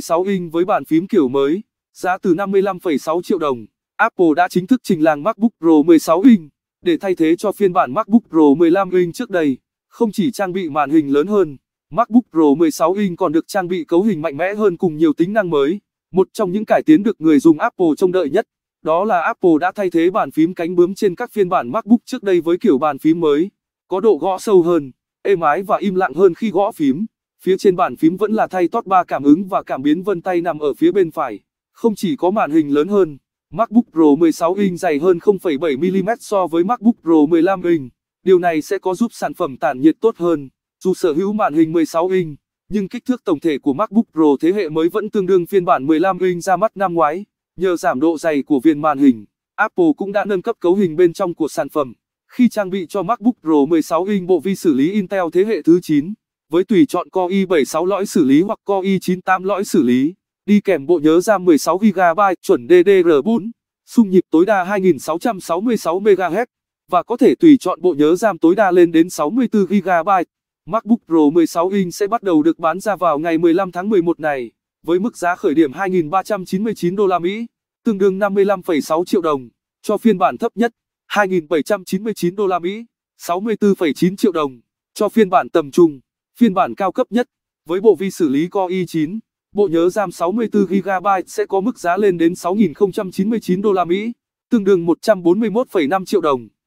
16 inch với bàn phím kiểu mới, giá từ 55,6 triệu đồng. Apple đã chính thức trình làng MacBook Pro 16 inch để thay thế cho phiên bản MacBook Pro 15 inch trước đây. Không chỉ trang bị màn hình lớn hơn, MacBook Pro 16 inch còn được trang bị cấu hình mạnh mẽ hơn cùng nhiều tính năng mới. Một trong những cải tiến được người dùng Apple trông đợi nhất, đó là Apple đã thay thế bàn phím cánh bướm trên các phiên bản MacBook trước đây với kiểu bàn phím mới, có độ gõ sâu hơn, êm ái và im lặng hơn khi gõ phím. Phía trên bàn phím vẫn là thay toát 3 cảm ứng và cảm biến vân tay nằm ở phía bên phải. Không chỉ có màn hình lớn hơn, MacBook Pro 16 inch dày hơn 0,7mm so với MacBook Pro 15 inch. Điều này sẽ có giúp sản phẩm tản nhiệt tốt hơn. Dù sở hữu màn hình 16 inch, nhưng kích thước tổng thể của MacBook Pro thế hệ mới vẫn tương đương phiên bản 15 inch ra mắt năm ngoái. Nhờ giảm độ dày của viền màn hình, Apple cũng đã nâng cấp cấu hình bên trong của sản phẩm khi trang bị cho MacBook Pro 16 inch bộ vi xử lý Intel thế hệ thứ 9 với tùy chọn Core i 7 6 lõi xử lý hoặc Core i 9 8 lõi xử lý, đi kèm bộ nhớ RAM 16GB chuẩn DDR4, xung nhịp tối đa 2666MHz, và có thể tùy chọn bộ nhớ RAM tối đa lên đến 64GB. MacBook Pro 16 inch sẽ bắt đầu được bán ra vào ngày 15 tháng 11 này, với mức giá khởi điểm 2.399 đô la Mỹ, tương đương 55,6 triệu đồng, cho phiên bản thấp nhất 2.799 đô la Mỹ, 64,9 triệu đồng, cho phiên bản tầm trung Phiên bản cao cấp nhất, với bộ vi xử lý Core i9, bộ nhớ RAM 64GB sẽ có mức giá lên đến 6.099 đô la Mỹ, tương đương 141,5 triệu đồng.